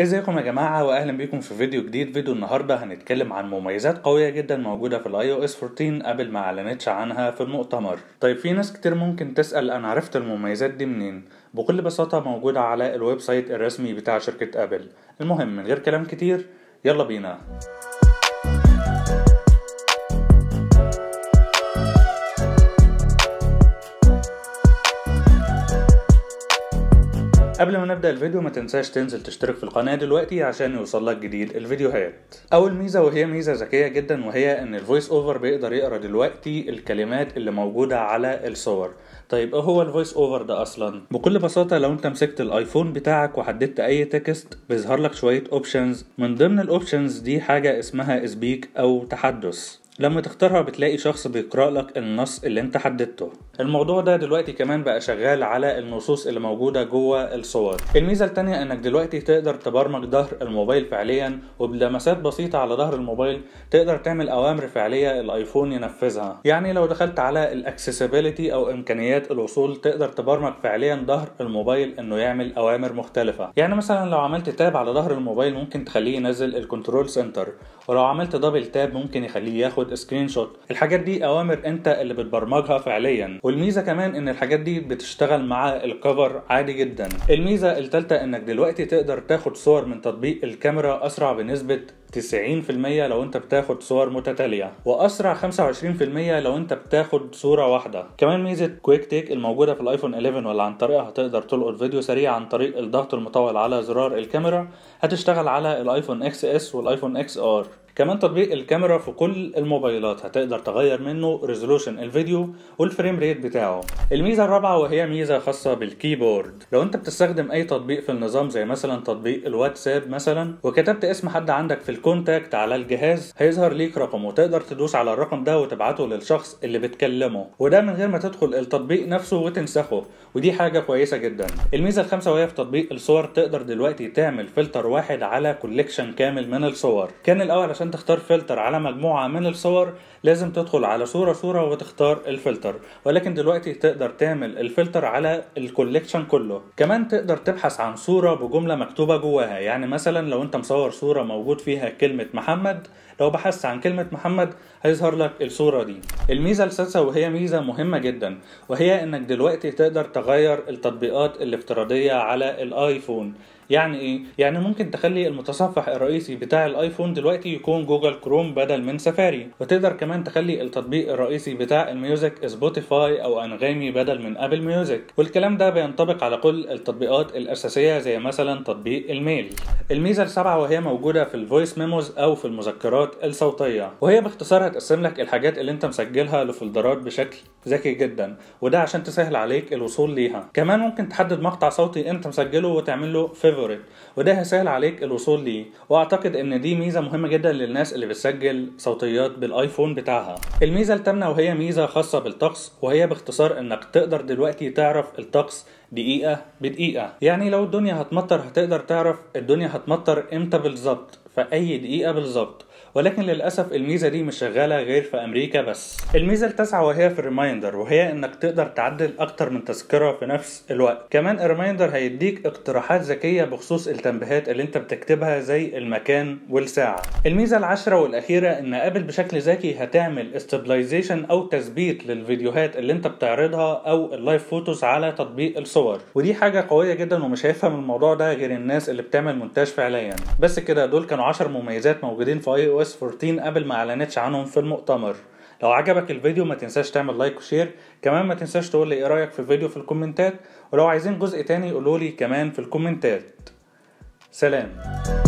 ازيكم إيه يا جماعه واهلا بيكم في فيديو جديد فيديو النهارده هنتكلم عن مميزات قويه جدا موجوده في الاي او اس 14 قبل ما اعلنتش عنها في المؤتمر طيب في ناس كتير ممكن تسال انا عرفت المميزات دي منين بكل بساطه موجوده على الويب سايت الرسمي بتاع شركه ابل المهم من غير كلام كتير يلا بينا قبل ما نبدا الفيديو ما تنساش تنزل تشترك في القناه دلوقتي عشان يوصلك جديد الفيديوهات اول ميزه وهي ميزه ذكيه جدا وهي ان الفويس اوفر بيقدر يقرا دلوقتي الكلمات اللي موجوده على الصور طيب ايه هو الفويس اوفر ده اصلا بكل بساطه لو انت مسكت الايفون بتاعك وحددت اي تكست بيظهر لك شويه اوبشنز من ضمن الاوبشنز دي حاجه اسمها سبيك او تحدث لما تختارها بتلاقي شخص بيقرأ لك النص اللي انت حددته الموضوع ده دلوقتي كمان بقى شغال على النصوص اللي موجودة جوه الصور الميزة التانية انك دلوقتي تقدر تبرمج ظهر الموبايل فعليا وبلمسات بسيطة على ظهر الموبايل تقدر تعمل اوامر فعلية الايفون ينفذها يعني لو دخلت على الاكسسبيليتي او امكانيات الوصول تقدر تبرمج فعليا ظهر الموبايل انه يعمل اوامر مختلفة يعني مثلا لو عملت تاب على ظهر الموبايل ممكن تخليه ينزل الكنترول سنتر ولو عملت دبل تاب ممكن يخليه ياخد تاخد سكرين شوت الحاجات دي اوامر انت اللي بتبرمجها فعليا والميزه كمان ان الحاجات دي بتشتغل مع الكفر عادي جدا الميزه الثالثه انك دلوقتي تقدر تاخد صور من تطبيق الكاميرا اسرع بنسبه 90% لو انت بتاخد صور متتالية واسرع 25% لو انت بتاخد صورة واحدة كمان ميزة كويك تيك الموجودة في الايفون 11 واللي عن طريقها هتقدر تلقط فيديو سريع عن طريق الضغط المطول على زرار الكاميرا هتشتغل على الايفون اكس اس والايفون اكس ار كمان تطبيق الكاميرا في كل الموبايلات هتقدر تغير منه ريزولوشن الفيديو والفريم ريت بتاعه الميزه الرابعه وهي ميزه خاصه بالكيبورد لو انت بتستخدم اي تطبيق في النظام زي مثلا تطبيق الواتساب مثلا وكتبت اسم حد عندك في الكونتاكت على الجهاز هيظهر ليك رقم وتقدر تدوس على الرقم ده وتبعته للشخص اللي بتكلمه وده من غير ما تدخل التطبيق نفسه وتنسخه ودي حاجه كويسه جدا الميزه الخامسه وهي في تطبيق الصور تقدر دلوقتي تعمل فلتر واحد على كوليكشن كامل من الصور كان الاول عشان عشان تختار فلتر على مجموعة من الصور لازم تدخل على صورة صورة وتختار الفلتر ولكن دلوقتي تقدر تعمل الفلتر على الكوليكشن كله كمان تقدر تبحث عن صورة بجملة مكتوبة جواها يعني مثلا لو انت مصور صورة موجود فيها كلمة محمد لو بحثت عن كلمة محمد هيظهر لك الصورة دي الميزة السادسة وهي ميزة مهمة جدا وهي انك دلوقتي تقدر تغير التطبيقات الافتراضية على الايفون يعني ايه يعني ممكن تخلي المتصفح الرئيسي بتاع الايفون دلوقتي يكون جوجل كروم بدل من سفاري وتقدر كمان تخلي التطبيق الرئيسي بتاع الميوزك سبوتيفاي او انغامي بدل من ابل ميوزك والكلام ده بينطبق على كل التطبيقات الاساسيه زي مثلا تطبيق الميل الميزه السابعه وهي موجوده في الفويس ميموز او في المذكرات الصوتيه وهي باختصار هتقسم لك الحاجات اللي انت مسجلها لفولدرات بشكل ذكي جدا وده عشان تسهل عليك الوصول ليها كمان ممكن تحدد مقطع صوتي انت مسجله وتعمل له favorite وده هيسهل عليك الوصول ليه واعتقد ان دي ميزه مهمه جدا للناس اللي بتسجل صوتيات بالايفون بتاعها الميزه الثامنه وهي ميزه خاصه بالطقس وهي باختصار انك تقدر دلوقتي تعرف الطقس دقيقه بدقيقه يعني لو الدنيا هتمطر هتقدر تعرف الدنيا هتمطر امتى بالظبط في اي دقيقه بالظبط ولكن للاسف الميزه دي مش شغاله غير في امريكا بس الميزه التاسعه وهي في الريمايندر وهي انك تقدر تعدل اكتر من تذكره في نفس الوقت كمان الريمايندر هيديك اقتراحات ذكيه بخصوص التنبيهات اللي انت بتكتبها زي المكان والساعه الميزه العاشره والاخيره ان ابل بشكل ذكي هتعمل استابلايزيشن او تثبيت للفيديوهات اللي انت بتعرضها او اللايف فوتوز على تطبيق الصور ودي حاجه قويه جدا ومش هيفهم الموضوع ده غير الناس اللي بتعمل مونتاج فعليا بس كده دول كانوا 10 مميزات موجودين في اي او iOS 14 قبل ما اعلنتش عنهم في المؤتمر لو عجبك الفيديو ما تنساش تعمل لايك وشير كمان ما تنساش تقول لي ايه رايك في الفيديو في الكومنتات ولو عايزين جزء تاني قولولي كمان في الكومنتات سلام